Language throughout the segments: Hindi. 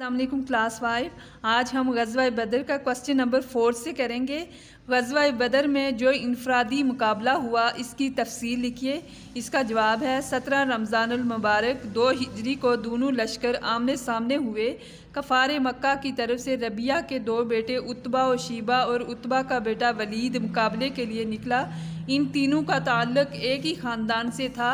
अल्लाम क्लास फाइव आज हम गजवा बदर का क्वेश्चन नंबर फोर से करेंगे गजवा बदर में जो इनफरादी मुकाबला हुआ इसकी तफसील लिखिए इसका जवाब है सत्रह रमज़ानमबारक दो हिजरी को दोनों लश्कर आमने सामने हुए कफ़ार मक्का की तरफ से रबिया के दो बेटे उतबा और शीबा और उतबा का बेटा वलीद मुकाबले के लिए निकला इन तीनों का ताल्लक एक ही ख़ानदान से था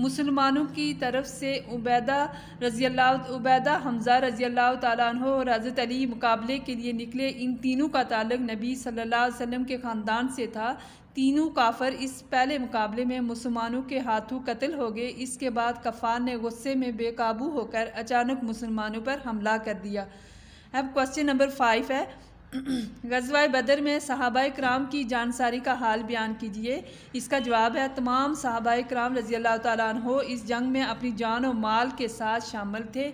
मुसलमानों की तरफ से उबैदा रज़ी अल्लाह उबैदा हमज़ा रज़ी अल्लाह तु और हज़रत अली मुकाबले के लिए निकले इन तीनों का ताल्लुक नबी सल्लल्लाहु अलैहि वसल्लम के ख़ानदान से था तीनों काफर इस पहले मुकाबले में मुसलमानों के हाथों कत्ल हो गए इसके बाद कफ़ार ने गुस्से में बेकाबू होकर अचानक मुसलमानों पर हमला कर दिया अब क्वेश्चन नंबर फाइव है गजवाए बदर में सहाबा कराम की जानसारी का हाल बयान कीजिए इसका जवाब है तमाम सहाबा कराम रजी अल्लाह तहो इस जंग में अपनी जान और माल के साथ शामिल थे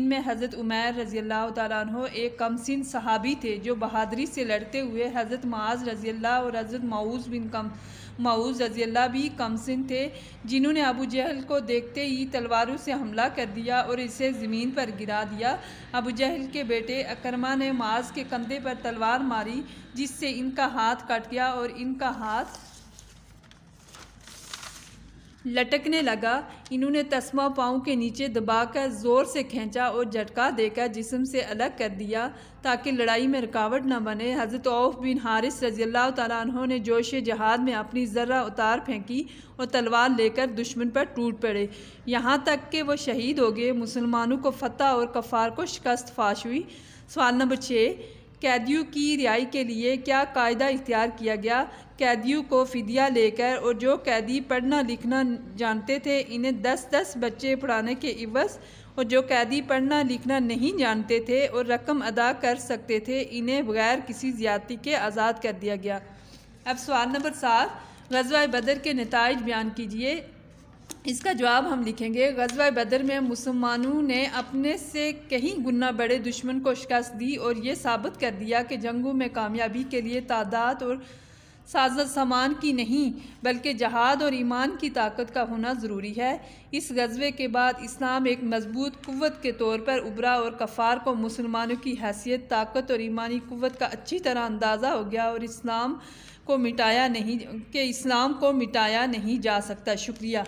इनमें हज़रत उमैर रजी अल्लाह तहो एक कमसिन सहाबी थे जो बहादरी से लड़ते हुए हज़रत माज रजी अल्लाह और हज़रत माऊज बिन कम माऊज रजी अल्लाह भी कमसिन थे जिन्होंने अबू जहल को देखते ही तलवारों से हमला कर दिया और इसे ज़मीन पर गिरा दिया अबू जहल के बेटे अकरमा ने माज के कंधे पर तलवार मारी जिससे इनका हाथ कट गया और इनका हाथ लटकने लगा इन्होंने तस्मा पाँव के नीचे दबाकर ज़ोर से खींचा और झटका देकर जिसम से अलग कर दिया ताकि लड़ाई में रुकावट न बने हज़रत औफ बिन हारिस रजील्ला तु ने जोश जहाद में अपनी ज़र्रा उतार फेंकी और तलवार लेकर दुश्मन पर टूट पड़े यहाँ तक कि वह शहीद हो गए मुसलमानों को फतह और कफ़ार को शिकस्त फाश हुई सवाल नंबर छः कैदियों की रिहाई के लिए क्या कायदा इख्तियार किया गया कैदियों को फ़िदिया लेकर और जो कैदी पढ़ना लिखना जानते थे इन्हें दस दस बच्चे पढ़ाने के इवस और जो कैदी पढ़ना लिखना नहीं जानते थे और रकम अदा कर सकते थे इन्हें बगैर किसी ज्यादती के आज़ाद कर दिया गया अब सवाल नंबर सात गजवा बदर के नतज बयान कीजिए इसका जवाब हम लिखेंगे गजवा बदर में मुसलमानों ने अपने से कहीं गुना बड़े दुश्मन को शिकस्त दी और ये साबित कर दिया कि जंगों में कामयाबी के लिए तादाद और साजत सामान की नहीं बल्कि जहाद और ईमान की ताकत का होना ज़रूरी है इस गजबे के बाद इस्लाम एक मजबूत कुत के तौर पर उभरा और कफ़ार को मुसलमानों की हैसियत ताकत और ईमानी कुत का अच्छी तरह अंदाज़ा हो गया और इस्लाम को मिटाया नहीं के इस्लाम को मिटाया नहीं जा सकता शुक्रिया